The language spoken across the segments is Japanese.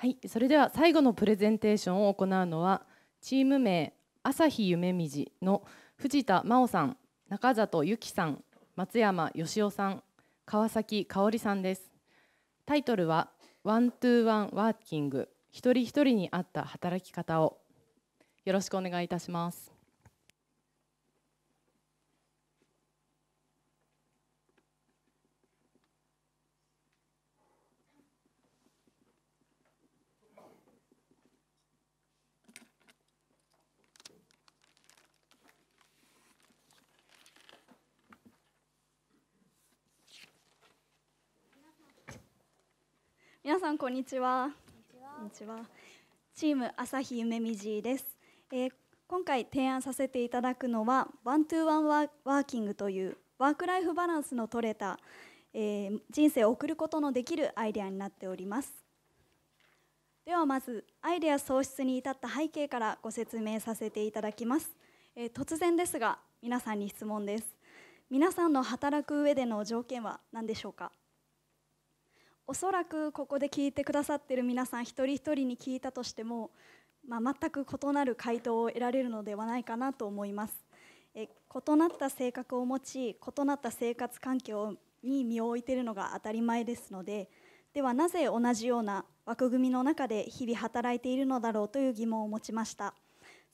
はい、それでは最後のプレゼンテーションを行うのはチーム名朝日夢みじの藤田真央さん、中里由紀さん、松山義雄さん、川崎香織さんです。タイトルはワントゥーワンワーキング一人一人に合った働き方をよろしくお願いいたします。皆さんこんにちはこんにちはチーム朝日夢みじです、えー、今回提案させていただくのはワントゥーワンワーキングというワークライフバランスの取れた、えー、人生を送ることのできるアイデアになっておりますではまずアイデア創出に至った背景からご説明させていただきます、えー、突然ですが皆さんに質問です皆さんの働く上での条件は何でしょうかおそらくここで聞いてくださってる皆さん一人一人に聞いたとしても、まあ、全く異なる回答を得られるのではないかなと思いますえ異なった性格を持ち異なった生活環境に身を置いているのが当たり前ですのでではなぜ同じような枠組みの中で日々働いているのだろうという疑問を持ちました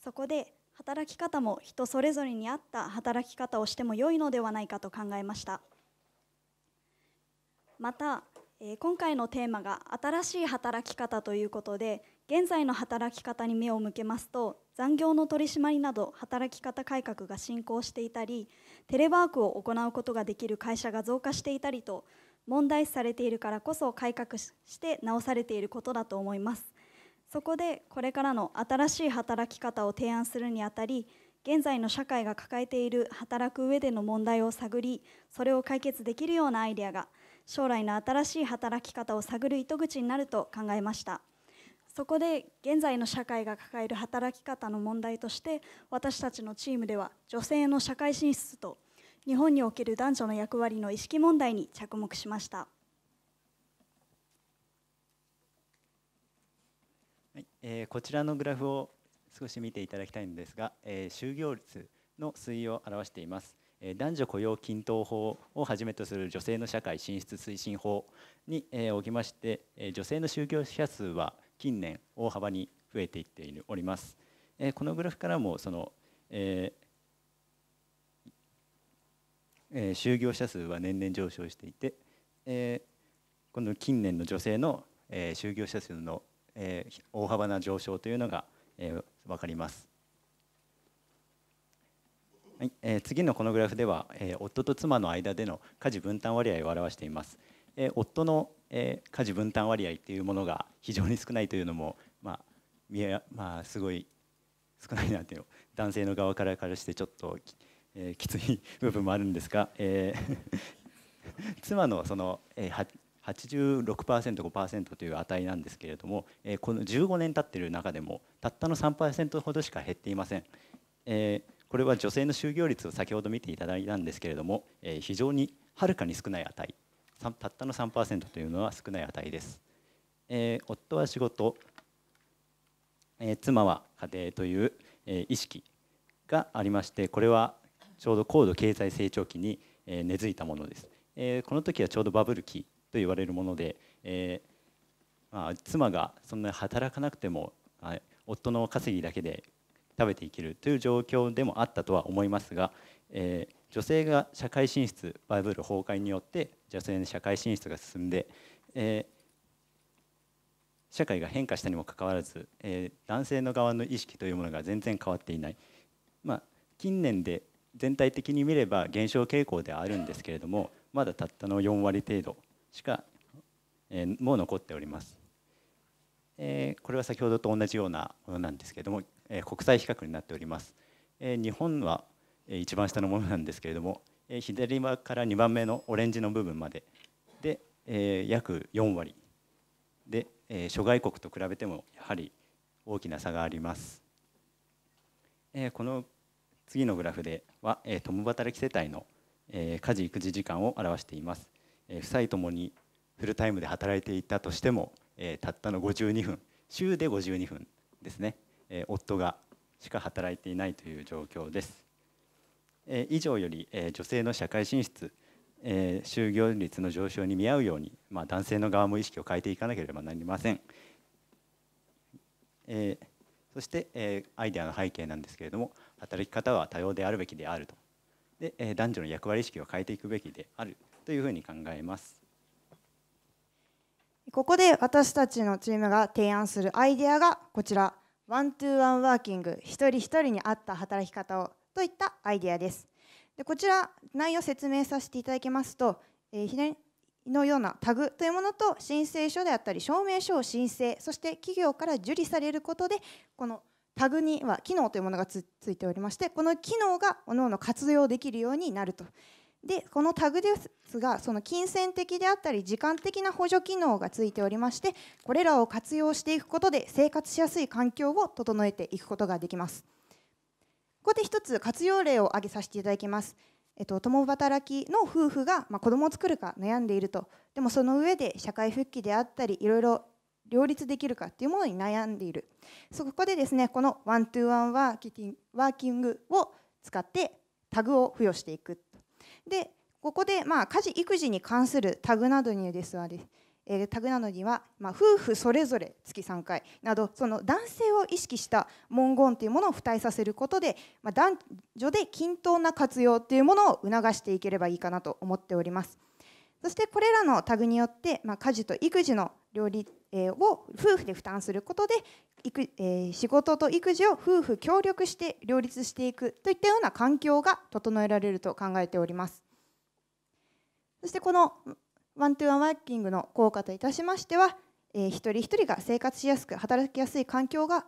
そこで働き方も人それぞれに合った働き方をしても良いのではないかと考えましたまたえ今回のテーマが新しい働き方ということで現在の働き方に目を向けますと残業の取り締まりなど働き方改革が進行していたりテレワークを行うことができる会社が増加していたりと問題視されているからこそ改革して直されていることだと思いますそこでこれからの新しい働き方を提案するにあたり現在の社会が抱えている働く上での問題を探りそれを解決できるようなアイデアが将来の新しい働き方を探る糸口になると考えましたそこで現在の社会が抱える働き方の問題として私たちのチームでは女性の社会進出と日本における男女の役割の意識問題に着目しました、はいえー、こちらのグラフを少し見ていただきたいんですが、えー、就業率の推移を表しています男女雇用均等法をはじめとする女性の社会進出推進法におきまして女性の就業者数は近年大幅に増えていっております。このグラフからもその、えー、就業者数は年々上昇していて、えー、この近年の女性の就業者数の大幅な上昇というのが分かります。はいえー、次のこのグラフでは、えー、夫と妻の間での家事分担割合を表しています。えー、夫の、えー、家事分担割合というものが非常に少ないというのも、まあ見えまあ、すごい少ないなっていう男性の側からからしてちょっとき,、えー、きつい部分もあるんですが、えー、妻のその、えー、86%5% という値なんですけれども、えー、この15年経ってる中でもたったの3%ほどしか減っていません。えーこれは女性の就業率を先ほど見ていただいたんですけれども、えー、非常にはるかに少ない値たったの3%というのは少ない値です、えー、夫は仕事、えー、妻は家庭という、えー、意識がありましてこれはちょうど高度経済成長期に、えー、根付いたものです、えー、この時はちょうどバブル期と言われるもので、えーまあ、妻がそんなに働かなくても、はい、夫の稼ぎだけで食べていけるという状況でもあったとは思いますが、えー、女性が社会進出バイブル崩壊によって女性の社会進出が進んで、えー、社会が変化したにもかかわらず、えー、男性の側の意識というものが全然変わっていない、まあ、近年で全体的に見れば減少傾向ではあるんですけれどもまだたったの4割程度しか、えー、もう残っております。えー、これは先ほどと同じようなものなんですけれども国際比較になっております。日本は一番下のものなんですけれども左側から2番目のオレンジの部分までで約4割で諸外国と比べてもやはり大きな差があります。この次のグラフでは共働き世帯の家事・育児時間を表しています。夫妻ともにフルタイムで働いていたとしてもたったの52分週で52分ですねえ夫がしか働いていないという状況です。え以上より、え女性の社会進出、え就業率の上昇に見合うように、まあ、男性の側も意識を変えていかなければなりません。えそして、えアイデアの背景なんですけれども働き方は多様であるべきであるとで、え男女の役割意識を変えていくべきであるというふうに考えます。ここで私たちのチームが提案するアイデアがこちらワントゥーワンワーキング一人一人に合った働き方をといったアイデアですでこちら内容を説明させていただきますと、えー、左のようなタグというものと申請書であったり証明書を申請そして企業から受理されることでこのタグには機能というものがついておりましてこの機能が各々活用できるようになるとでこのタグですがその金銭的であったり時間的な補助機能がついておりましてこれらを活用していくことで生活しやすい環境を整えていくことができますここで一つ活用例を挙げさせていただきますえっと、共働きの夫婦が、まあ、子供を作るか悩んでいるとでもその上で社会復帰であったりいろいろ両立できるかっていうものに悩んでいるそこでですねこのワントゥーワンワーキングを使ってタグを付与していくでここで、まあ、家事・育児に関するタグなどにですはですえー、タグなどには、まあ、夫婦それぞれ月3回などその男性を意識した文言というものを付帯させることで、まあ、男女で均等な活用というものを促していければいいかなと思っておりますそしてこれらのタグによって、まあ、家事と育児の両立を夫婦で負担することで育、え仕事と育児を夫婦協力して両立していくといったような環境が整えられると考えております。そしてこのワントゥワンワーキングの効果といたしましては、え一人一人が生活しやすく働きやすい環境が、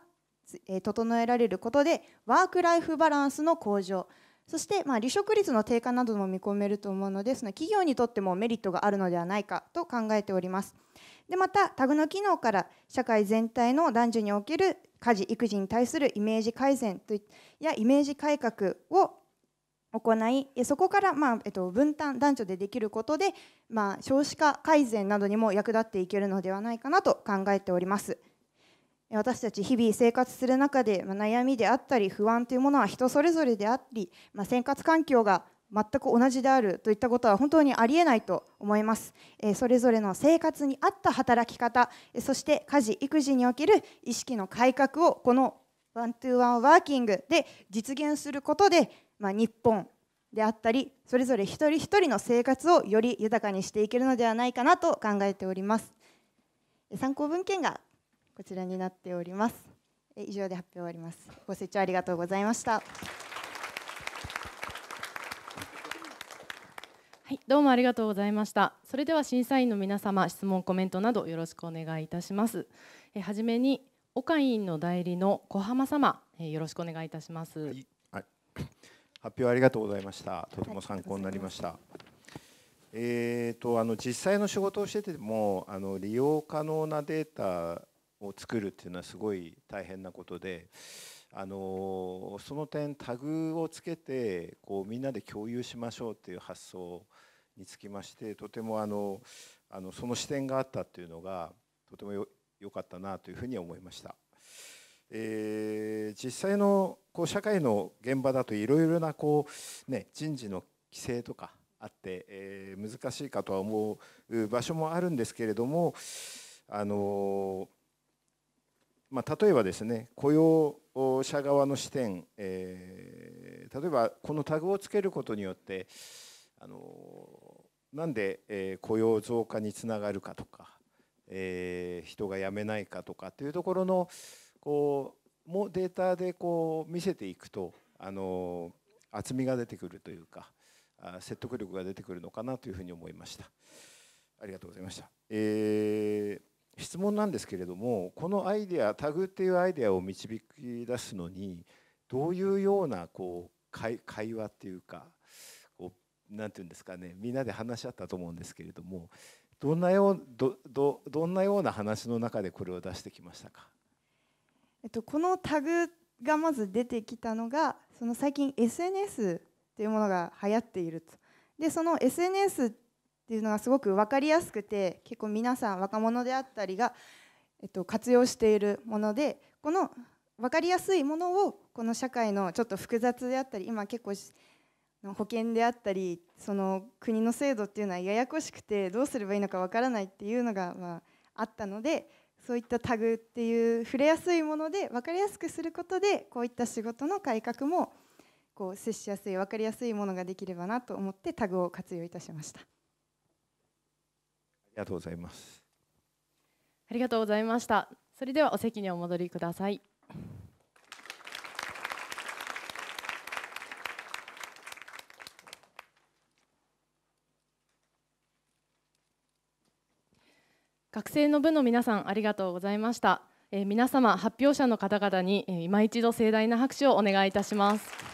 え整えられることでワーク・ライフ・バランスの向上そして、まあ、離職率の低下なども見込めると思うのでその企業にとってもメリットがあるのではないかと考えております。でまたタグの機能から社会全体の男女における家事育児に対するイメージ改善とやイメージ改革を行いそこから、まあえっと、分担男女でできることで、まあ、少子化改善などにも役立っていけるのではないかなと考えております。私たち日々生活する中で、まあ、悩みであったり不安というものは人それぞれであり、まあ、生活環境が全く同じであるといったことは本当にありえないと思います。それぞれの生活に合った働き方、そして家事・育児における意識の改革をこのワントゥーワンワーキングで実現することで、まあ、日本であったり、それぞれ一人一人の生活をより豊かにしていけるのではないかなと考えております。参考文献がこちらになっております。以上で発表終わります。ご清聴ありがとうございました。はい、どうもありがとうございました。それでは審査員の皆様、質問、コメントなどよろしくお願いいたします。えはじめに岡委員の代理の小浜様、えよろしくお願いいたします、はい。発表ありがとうございました。とても参考になりました。はい、えーと、とあの実際の仕事をしててもあの利用可能なデータを作るっていうのはすごい大変なことであのその点タグをつけてこうみんなで共有しましょうっていう発想につきましてとてもあのあのその視点があったっていうのがとても良かったなというふうに思いました。えー、実際のこう社会の現場だといろいろなこう、ね、人事の規制とかあって、えー、難しいかとは思う場所もあるんですけれども、あのまあ、例えばですね雇用者側の視点、えー、例えばこのタグをつけることによってあのなんで、え雇用増加につながるかとか、えー、人が辞めないかとかっていうところのこうもデータでこう見せていくとあの厚みが出てくるというか説得力が出てくるのかなというふうに思いました。ありがとうございました。えー質問なんですけれどもこのアイデアタグっていうアイデアを導き出すのにどういうようなこう会会話っていうかこうなんていうんですかねみんなで話し合ったと思うんですけれどもどんなようどどどんなような話の中でこれを出してきましたか、えっと、このタグがまず出てきたのがその最近 SNS っていうものが流行っているとでその SNS ってっていうのがすごく分かりやすくて結構皆さん若者であったりが、えっと、活用しているものでこの分かりやすいものをこの社会のちょっと複雑であったり今結構保険であったりその国の制度っていうのはややこしくてどうすればいいのか分からないっていうのが、まあ、あったのでそういったタグっていう触れやすいもので分かりやすくすることでこういった仕事の改革もこう接しやすい分かりやすいものができればなと思ってタグを活用いたしました。ありがとうございますありがとうございましたそれではお席にお戻りください学生の部の皆さんありがとうございました、えー、皆様発表者の方々に、えー、今一度盛大な拍手をお願いいたします